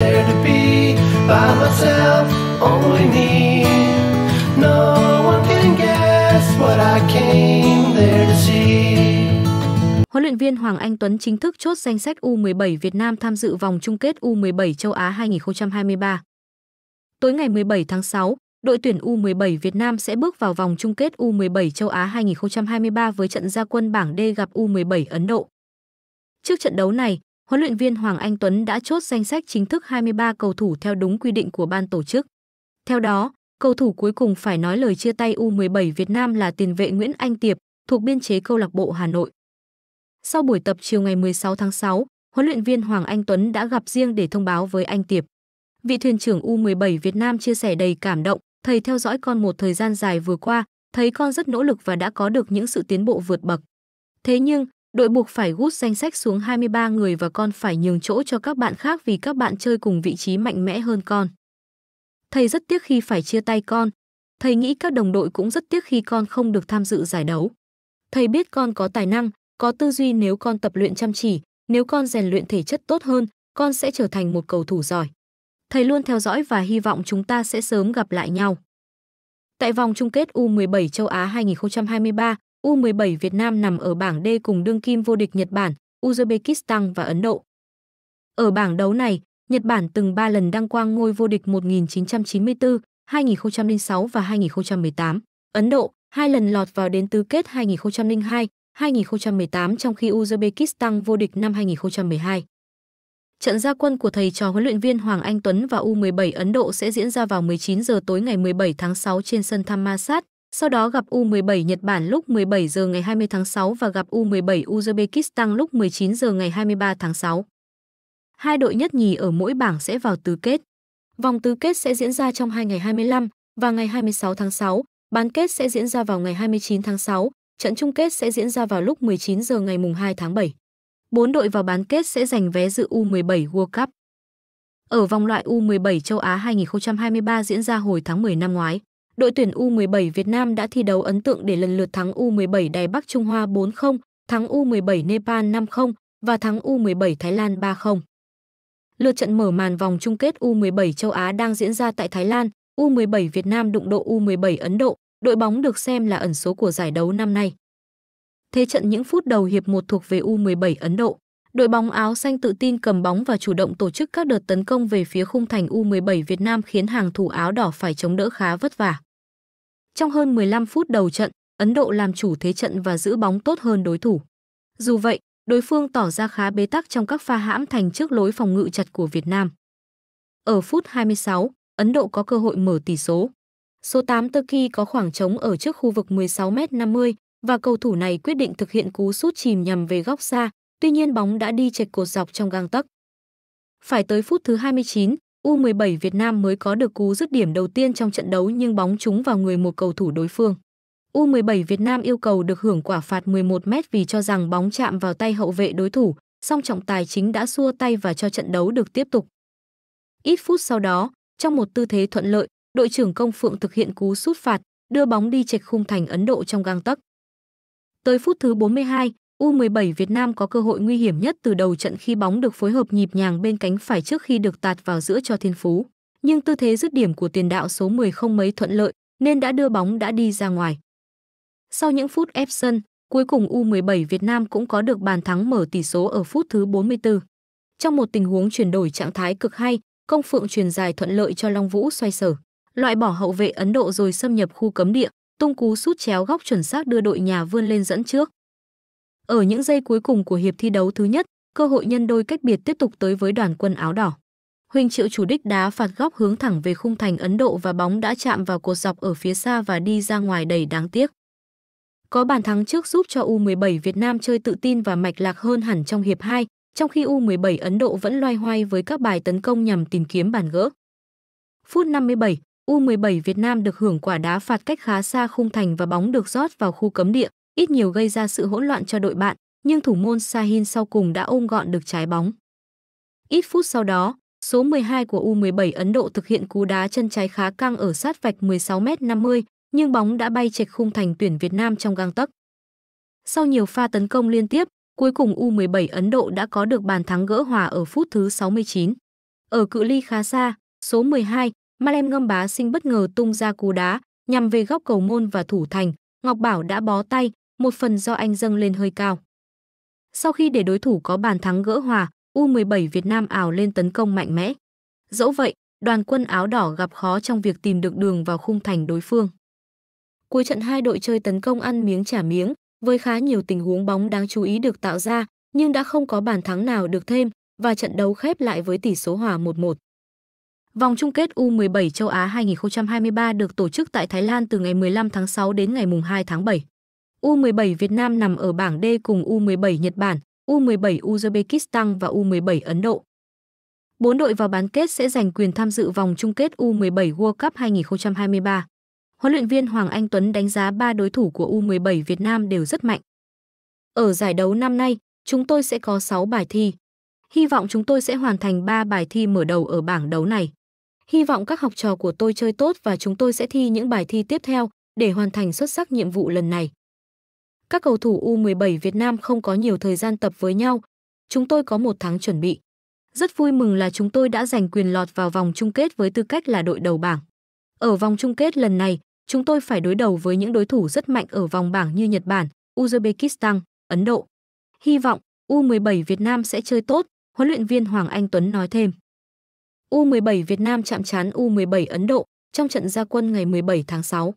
there to be by myself, only me. No one can guess what I came there to see. Huấn luyện viên Hoàng Anh Tuấn chính thức chốt danh sách U17 Việt Nam tham dự vòng chung kết U17 châu Á 2023. Tối ngày 17 tháng 6, đội tuyển U17 Việt Nam sẽ bước vào vòng chung kết U17 châu Á 2023 với trận gia quân bảng D gặp U17 Ấn Độ. Trước trận đấu này, huấn luyện viên Hoàng Anh Tuấn đã chốt danh sách chính thức 23 cầu thủ theo đúng quy định của ban tổ chức. Theo đó, cầu thủ cuối cùng phải nói lời chia tay U17 Việt Nam là tiền vệ Nguyễn Anh Tiệp, thuộc biên chế câu lạc bộ Hà Nội. Sau buổi tập chiều ngày 16 tháng 6, huấn luyện viên Hoàng Anh Tuấn đã gặp riêng để thông báo với anh Tiệp. Vị thuyền trưởng U17 Việt Nam chia sẻ đầy cảm động, thầy theo dõi con một thời gian dài vừa qua, thấy con rất nỗ lực và đã có được những sự tiến bộ vượt bậc. Thế nhưng, Đội buộc phải gút danh sách xuống 23 người và con phải nhường chỗ cho các bạn khác vì các bạn chơi cùng vị trí mạnh mẽ hơn con. Thầy rất tiếc khi phải chia tay con. Thầy nghĩ các đồng đội cũng rất tiếc khi con không được tham dự giải đấu. Thầy biết con có tài năng, có tư duy nếu con tập luyện chăm chỉ, nếu con rèn luyện thể chất tốt hơn, con sẽ trở thành một cầu thủ giỏi. Thầy luôn theo dõi và hy vọng chúng ta sẽ sớm gặp lại nhau. Tại vòng chung kết U17 châu Á 2023, U17 Việt Nam nằm ở bảng D cùng đương kim vô địch Nhật Bản, Uzbekistan và Ấn Độ. Ở bảng đấu này, Nhật Bản từng 3 lần đăng quang ngôi vô địch 1994, 2006 và 2018. Ấn Độ hai lần lọt vào đến tứ kết 2002, 2018 trong khi Uzbekistan vô địch năm 2012. Trận gia quân của thầy trò huấn luyện viên Hoàng Anh Tuấn và U17 Ấn Độ sẽ diễn ra vào 19 giờ tối ngày 17 tháng 6 trên sân Thammasat, sau đó gặp U17 Nhật Bản lúc 17 giờ ngày 20 tháng 6 và gặp U17 Uzbekistan lúc 19 giờ ngày 23 tháng 6. Hai đội nhất nhì ở mỗi bảng sẽ vào tứ kết. Vòng tứ kết sẽ diễn ra trong hai ngày 25 và ngày 26 tháng 6, bán kết sẽ diễn ra vào ngày 29 tháng 6, trận chung kết sẽ diễn ra vào lúc 19 giờ ngày mùng 2 tháng 7. Bốn đội vào bán kết sẽ giành vé dự U17 World Cup. Ở vòng loại U17 châu Á 2023 diễn ra hồi tháng 10 năm ngoái đội tuyển U17 Việt Nam đã thi đấu ấn tượng để lần lượt thắng U17 Đài Bắc Trung Hoa 4-0, thắng U17 Nepal 5-0 và thắng U17 Thái Lan 3-0. Lượt trận mở màn vòng chung kết U17 châu Á đang diễn ra tại Thái Lan, U17 Việt Nam đụng độ U17 Ấn Độ, đội bóng được xem là ẩn số của giải đấu năm nay. Thế trận những phút đầu hiệp một thuộc về U17 Ấn Độ. Đội bóng áo xanh tự tin cầm bóng và chủ động tổ chức các đợt tấn công về phía khung thành U17 Việt Nam khiến hàng thủ áo đỏ phải chống đỡ khá vất vả. Trong hơn 15 phút đầu trận, Ấn Độ làm chủ thế trận và giữ bóng tốt hơn đối thủ. Dù vậy, đối phương tỏ ra khá bế tắc trong các pha hãm thành trước lối phòng ngự chặt của Việt Nam. Ở phút 26, Ấn Độ có cơ hội mở tỷ số. Số 8 Turkey có khoảng trống ở trước khu vực 16m50 và cầu thủ này quyết định thực hiện cú sút chìm nhằm về góc xa, tuy nhiên bóng đã đi chệch cột dọc trong gang tấc. Phải tới phút thứ 29, U17 Việt Nam mới có được cú dứt điểm đầu tiên trong trận đấu nhưng bóng trúng vào người một cầu thủ đối phương. U17 Việt Nam yêu cầu được hưởng quả phạt 11 mét vì cho rằng bóng chạm vào tay hậu vệ đối thủ, song trọng tài chính đã xua tay và cho trận đấu được tiếp tục. Ít phút sau đó, trong một tư thế thuận lợi, đội trưởng Công Phượng thực hiện cú sút phạt, đưa bóng đi chệch khung thành Ấn Độ trong gang tấc. Tới phút thứ 42, U17 Việt Nam có cơ hội nguy hiểm nhất từ đầu trận khi bóng được phối hợp nhịp nhàng bên cánh phải trước khi được tạt vào giữa cho Thiên Phú. Nhưng tư thế dứt điểm của tiền đạo số 10 không mấy thuận lợi nên đã đưa bóng đã đi ra ngoài. Sau những phút ép sân, cuối cùng U17 Việt Nam cũng có được bàn thắng mở tỷ số ở phút thứ 44. Trong một tình huống chuyển đổi trạng thái cực hay, công phượng truyền dài thuận lợi cho Long Vũ xoay sở, loại bỏ hậu vệ Ấn Độ rồi xâm nhập khu cấm địa, tung cú sút chéo góc chuẩn xác đưa đội nhà vươn lên dẫn trước. Ở những giây cuối cùng của hiệp thi đấu thứ nhất, cơ hội nhân đôi cách biệt tiếp tục tới với đoàn quân áo đỏ. Huỳnh Triệu chủ đích đá phạt góc hướng thẳng về khung thành Ấn Độ và bóng đã chạm vào cột dọc ở phía xa và đi ra ngoài đầy đáng tiếc. Có bàn thắng trước giúp cho U17 Việt Nam chơi tự tin và mạch lạc hơn hẳn trong hiệp 2, trong khi U17 Ấn Độ vẫn loay hoay với các bài tấn công nhằm tìm kiếm bàn gỡ. Phút 57, U17 Việt Nam được hưởng quả đá phạt cách khá xa khung thành và bóng được rót vào khu cấm địa ít nhiều gây ra sự hỗn loạn cho đội bạn, nhưng thủ môn Sahin sau cùng đã ôm gọn được trái bóng. Ít phút sau đó, số 12 của U17 Ấn Độ thực hiện cú đá chân trái khá căng ở sát vạch 16m50, nhưng bóng đã bay chệch khung thành tuyển Việt Nam trong gang tấc. Sau nhiều pha tấn công liên tiếp, cuối cùng U17 Ấn Độ đã có được bàn thắng gỡ hòa ở phút thứ 69. Ở cự ly khá xa, số 12, Malem Ngâm Bá Sinh bất ngờ tung ra cú đá nhằm về góc cầu môn và thủ thành, Ngọc Bảo đã bó tay, một phần do anh dâng lên hơi cao. Sau khi để đối thủ có bàn thắng gỡ hòa, U17 Việt Nam ảo lên tấn công mạnh mẽ. Dẫu vậy, đoàn quân áo đỏ gặp khó trong việc tìm được đường vào khung thành đối phương. Cuối trận hai đội chơi tấn công ăn miếng trả miếng, với khá nhiều tình huống bóng đáng chú ý được tạo ra, nhưng đã không có bàn thắng nào được thêm và trận đấu khép lại với tỷ số hòa 1-1. Vòng chung kết U17 châu Á 2023 được tổ chức tại Thái Lan từ ngày 15 tháng 6 đến ngày 2 tháng 7. U17 Việt Nam nằm ở bảng D cùng U17 Nhật Bản, U17 Uzbekistan và U17 Ấn Độ. Bốn đội vào bán kết sẽ giành quyền tham dự vòng chung kết U17 World Cup 2023. Huấn luyện viên Hoàng Anh Tuấn đánh giá ba đối thủ của U17 Việt Nam đều rất mạnh. Ở giải đấu năm nay, chúng tôi sẽ có 6 bài thi. Hy vọng chúng tôi sẽ hoàn thành 3 bài thi mở đầu ở bảng đấu này. Hy vọng các học trò của tôi chơi tốt và chúng tôi sẽ thi những bài thi tiếp theo để hoàn thành xuất sắc nhiệm vụ lần này. Các cầu thủ U17 Việt Nam không có nhiều thời gian tập với nhau. Chúng tôi có một tháng chuẩn bị. Rất vui mừng là chúng tôi đã giành quyền lọt vào vòng chung kết với tư cách là đội đầu bảng. Ở vòng chung kết lần này, chúng tôi phải đối đầu với những đối thủ rất mạnh ở vòng bảng như Nhật Bản, Uzbekistan, Ấn Độ. Hy vọng U17 Việt Nam sẽ chơi tốt, huấn luyện viên Hoàng Anh Tuấn nói thêm. U17 Việt Nam chạm trán U17 Ấn Độ trong trận gia quân ngày 17 tháng 6.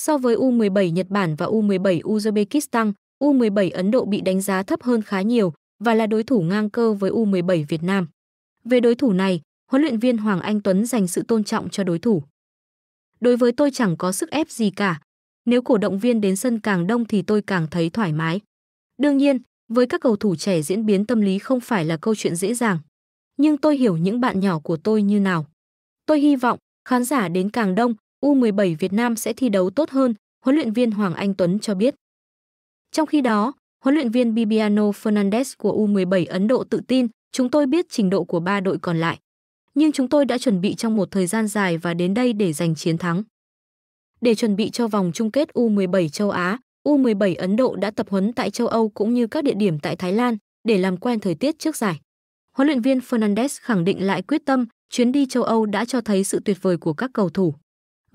So với U17 Nhật Bản và U17 Uzbekistan, U17 Ấn Độ bị đánh giá thấp hơn khá nhiều và là đối thủ ngang cơ với U17 Việt Nam. Về đối thủ này, huấn luyện viên Hoàng Anh Tuấn dành sự tôn trọng cho đối thủ. Đối với tôi chẳng có sức ép gì cả. Nếu cổ động viên đến sân càng đông thì tôi càng thấy thoải mái. Đương nhiên, với các cầu thủ trẻ diễn biến tâm lý không phải là câu chuyện dễ dàng. Nhưng tôi hiểu những bạn nhỏ của tôi như nào. Tôi hy vọng khán giả đến càng đông U17 Việt Nam sẽ thi đấu tốt hơn, huấn luyện viên Hoàng Anh Tuấn cho biết. Trong khi đó, huấn luyện viên Bibiano Fernandez của U17 Ấn Độ tự tin, chúng tôi biết trình độ của ba đội còn lại. Nhưng chúng tôi đã chuẩn bị trong một thời gian dài và đến đây để giành chiến thắng. Để chuẩn bị cho vòng chung kết U17 châu Á, U17 Ấn Độ đã tập huấn tại châu Âu cũng như các địa điểm tại Thái Lan để làm quen thời tiết trước giải. Huấn luyện viên Fernandez khẳng định lại quyết tâm, chuyến đi châu Âu đã cho thấy sự tuyệt vời của các cầu thủ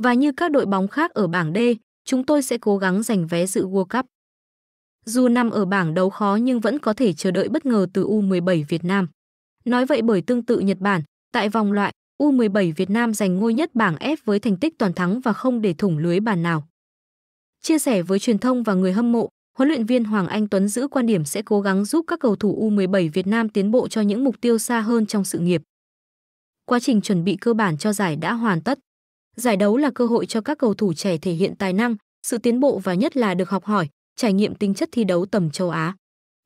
và như các đội bóng khác ở bảng D, chúng tôi sẽ cố gắng giành vé dự World Cup. Dù nằm ở bảng đấu khó nhưng vẫn có thể chờ đợi bất ngờ từ U17 Việt Nam. Nói vậy bởi tương tự Nhật Bản, tại vòng loại, U17 Việt Nam giành ngôi nhất bảng F với thành tích toàn thắng và không để thủng lưới bàn nào. Chia sẻ với truyền thông và người hâm mộ, huấn luyện viên Hoàng Anh Tuấn giữ quan điểm sẽ cố gắng giúp các cầu thủ U17 Việt Nam tiến bộ cho những mục tiêu xa hơn trong sự nghiệp. Quá trình chuẩn bị cơ bản cho giải đã hoàn tất. Giải đấu là cơ hội cho các cầu thủ trẻ thể hiện tài năng, sự tiến bộ và nhất là được học hỏi, trải nghiệm tính chất thi đấu tầm châu Á.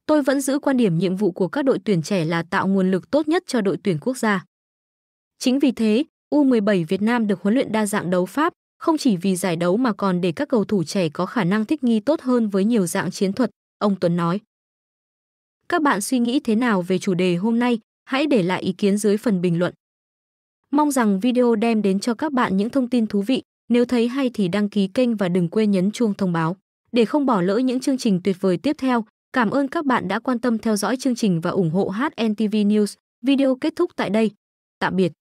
Tôi vẫn giữ quan điểm nhiệm vụ của các đội tuyển trẻ là tạo nguồn lực tốt nhất cho đội tuyển quốc gia. Chính vì thế, U17 Việt Nam được huấn luyện đa dạng đấu pháp, không chỉ vì giải đấu mà còn để các cầu thủ trẻ có khả năng thích nghi tốt hơn với nhiều dạng chiến thuật, ông Tuấn nói. Các bạn suy nghĩ thế nào về chủ đề hôm nay? Hãy để lại ý kiến dưới phần bình luận. Mong rằng video đem đến cho các bạn những thông tin thú vị. Nếu thấy hay thì đăng ký kênh và đừng quên nhấn chuông thông báo để không bỏ lỡ những chương trình tuyệt vời tiếp theo. Cảm ơn các bạn đã quan tâm theo dõi chương trình và ủng hộ HNTV News. Video kết thúc tại đây. Tạm biệt.